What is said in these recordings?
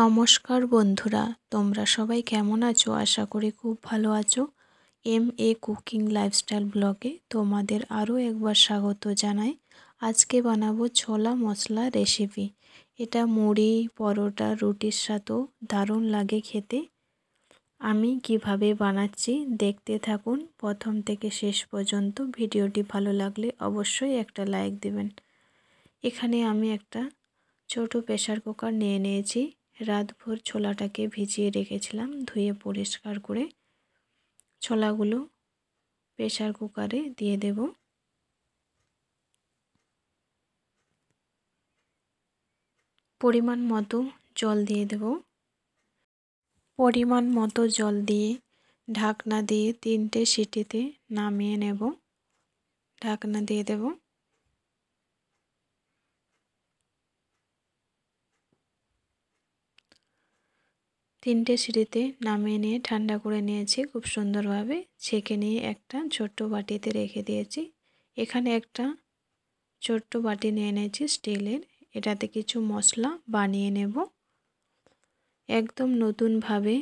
নমস্কার বন্ধুরা তোমরা সবাই কেমন আছো আশা করি খুব ভালো আছো এম এ কুকিং লাইফস্টাইল ব্লগে তোমাদের আরও একবার স্বাগত জানাই আজকে বানাবো ছোলা মশলা রেসিপি এটা মুড়ি পরোটা রুটির সাথেও দারুণ লাগে খেতে আমি কিভাবে বানাচ্ছি দেখতে থাকুন প্রথম থেকে শেষ পর্যন্ত ভিডিওটি ভালো লাগলে অবশ্যই একটা লাইক দেবেন এখানে আমি একটা ছোট প্রেশার কুকার নিয়ে নিয়েছি রাতভর ছোলাটাকে ভিজিয়ে রেখেছিলাম ধুয়ে পরিষ্কার করে ছোলাগুলো প্রেশার কুকারে দিয়ে দেব পরিমাণ মতো জল দিয়ে দেব পরিমাণ মতো জল দিয়ে ঢাকনা দিয়ে তিনটে সিটিতে নামিয়ে নেব ঢাকনা দিয়ে দেবো তিনটে সিঁড়িতে নামিয়ে নিয়ে ঠান্ডা করে নিয়েছি খুব সুন্দরভাবে ছেঁকে নিয়ে একটা ছোট্ট বাটিতে রেখে দিয়েছি এখানে একটা ছোট্ট বাটি নিয়ে নিয়েছি স্টিলের এটাতে কিছু মশলা বানিয়ে নেব একদম নতুনভাবে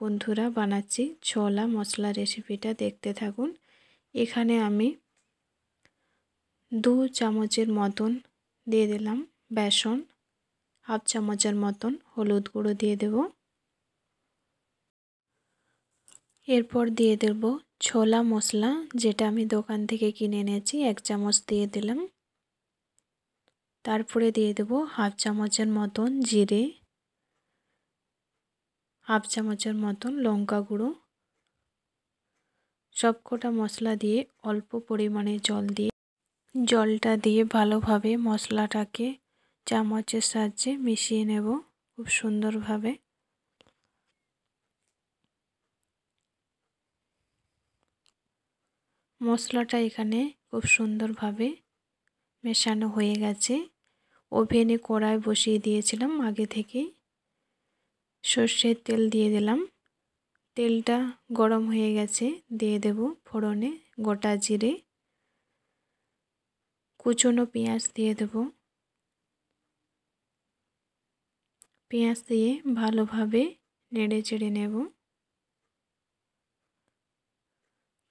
বন্ধুরা বানাচ্ছি ছোলা মশলা রেসিপিটা দেখতে থাকুন এখানে আমি দু চামচের মতন দিয়ে দিলাম বেসন হাফ চামচের মতন হলুদ গুঁড়ো দিয়ে দেবো এরপর দিয়ে দেব ছোলা মশলা যেটা আমি দোকান থেকে কিনে এনেছি এক চামচ দিয়ে দিলাম তারপরে দিয়ে দেব হাফ চামচের মতন জিরে হাফ চামচের মতন লঙ্কা গুঁড়ো সব কটা মশলা দিয়ে অল্প পরিমাণে জল দিয়ে জলটা দিয়ে ভালোভাবে মশলাটাকে চামচের সাহায্যে মিশিয়ে নেব খুব সুন্দরভাবে মশলাটা এখানে খুব সুন্দরভাবে মেশানো হয়ে গেছে ওভেনে কড়াই বসিয়ে দিয়েছিলাম আগে থেকে সর্ষের তেল দিয়ে দিলাম তেলটা গরম হয়ে গেছে দিয়ে দেব ফোড়নে গোটা জিরে কুচনো পেঁয়াজ দিয়ে দেব পেঁয়াজ দিয়ে ভালোভাবে নেড়ে চেড়ে নেব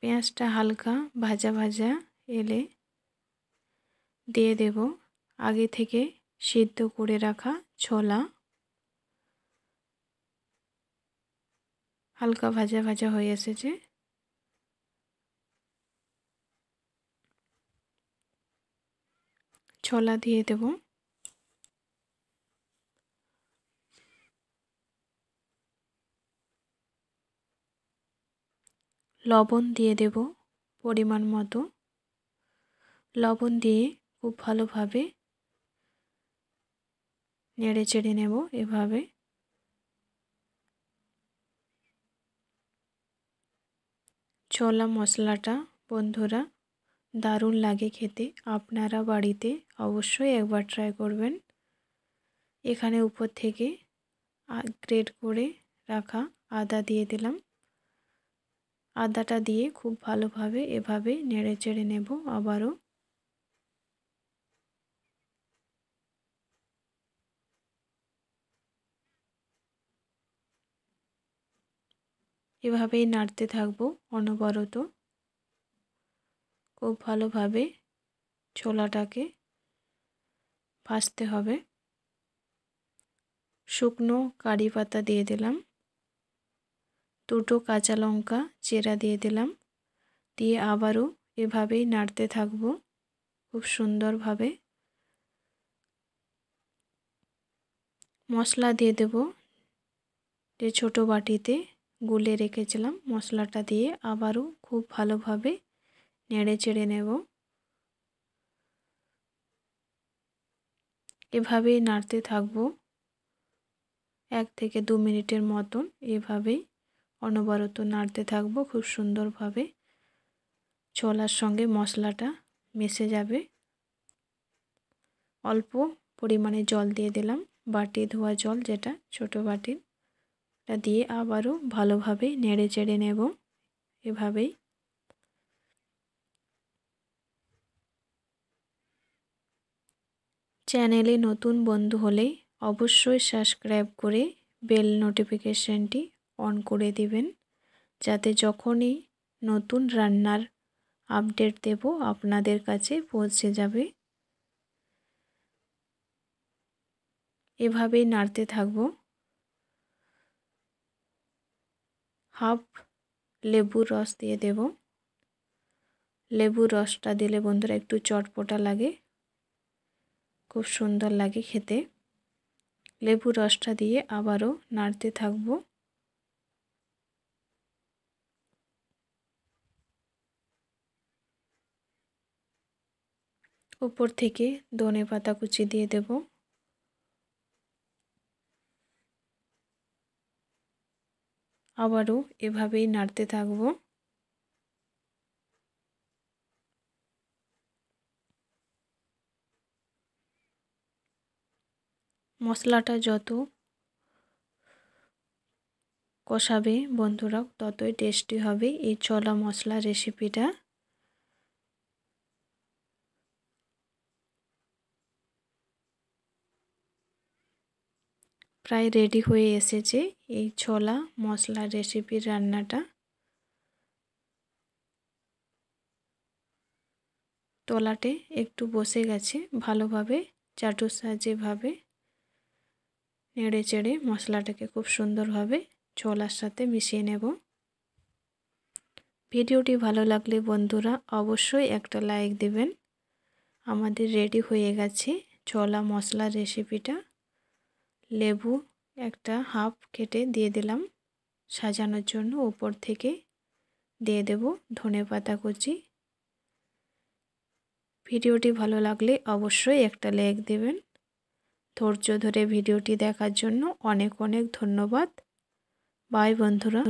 পেঁয়াজটা হালকা ভাজা ভাজা এলে দিয়ে দেব আগে থেকে সিদ্ধ করে রাখা ছোলা হালকা ভাজা ভাজা হয়ে এসেছে ছোলা দিয়ে দেবো লবণ দিয়ে দেব পরিমাণ মতো লবণ দিয়ে খুব ভালোভাবে নেড়ে চেড়ে নেব এভাবে ছোলা মশলাটা বন্ধুরা দারুণ লাগে খেতে আপনারা বাড়িতে অবশ্যই একবার ট্রাই করবেন এখানে উপর থেকে গ্রেড করে রাখা আদা দিয়ে দিলাম আদাটা দিয়ে খুব ভালোভাবে এভাবে নেড়ে চেড়ে নেব আবারও এভাবেই নাড়তে থাকবো অনবরত খুব ভালোভাবে ছোলাটাকে ভাজতে হবে শুকনো কারি পাতা দিয়ে দিলাম দুটো কাঁচা লঙ্কা চেরা দিয়ে দিলাম দিয়ে আবারও এভাবেই নাড়তে থাকবো খুব সুন্দরভাবে মশলা দিয়ে দেব যে ছোটো বাটিতে গুলে রেখেছিলাম মশলাটা দিয়ে আবারও খুব ভালোভাবে নেড়ে চেড়ে নেব এভাবেই নাড়তে থাকবো এক থেকে দু মিনিটের মতন এভাবেই অনবরত নাড়তে থাকবো খুব সুন্দরভাবে ছোলার সঙ্গে মশলাটা মিশে যাবে অল্প পরিমাণে জল দিয়ে দিলাম বাটি ধোয়া জল যেটা ছোট বাটির এটা দিয়ে আবারও ভালোভাবে নেড়ে চেড়ে নেব এভাবেই চ্যানেলে নতুন বন্ধু হলে অবশ্যই সাবস্ক্রাইব করে বেল নোটিফিকেশানটি অন করে দিবেন যাতে যখনই নতুন রান্নার আপডেট দেব আপনাদের কাছে পৌঁছে যাবে এভাবেই নাড়তে থাকব হাফ লেবুর রস দিয়ে দেব লেবুর রসটা দিলে বন্ধুরা একটু চটপটা লাগে খুব সুন্দর লাগে খেতে লেবু রসটা দিয়ে আবারও নাড়তে থাকবো উপর থেকে দনে পাতা কুচি দিয়ে দেব আবারও এভাবেই নাড়তে থাকব মশলাটা যত কষাবে বন্ধুরা ততই টেস্টি হবে এই চলা মশলা রেসিপিটা প্রায় রেডি হয়ে এসেছে এই ছোলা মশলা রেসিপির রান্নাটা তলাটে একটু বসে গেছে ভালোভাবে চাটুর সাহায্যেভাবে নেড়ে চেড়ে মশলাটাকে খুব সুন্দরভাবে ছোলার সাথে মিশিয়ে নেব ভিডিওটি ভালো লাগলে বন্ধুরা অবশ্যই একটা লাইক দেবেন আমাদের রেডি হয়ে গেছে ছোলা মশলা রেসিপিটা লেবু একটা হাফ কেটে দিয়ে দিলাম সাজানোর জন্য উপর থেকে দিয়ে দেব ধনে পাতা কুচি ভিডিওটি ভালো লাগলে অবশ্যই একটা লাইক দেবেন ধৈর্য ধরে ভিডিওটি দেখার জন্য অনেক অনেক ধন্যবাদ বাই বন্ধুরা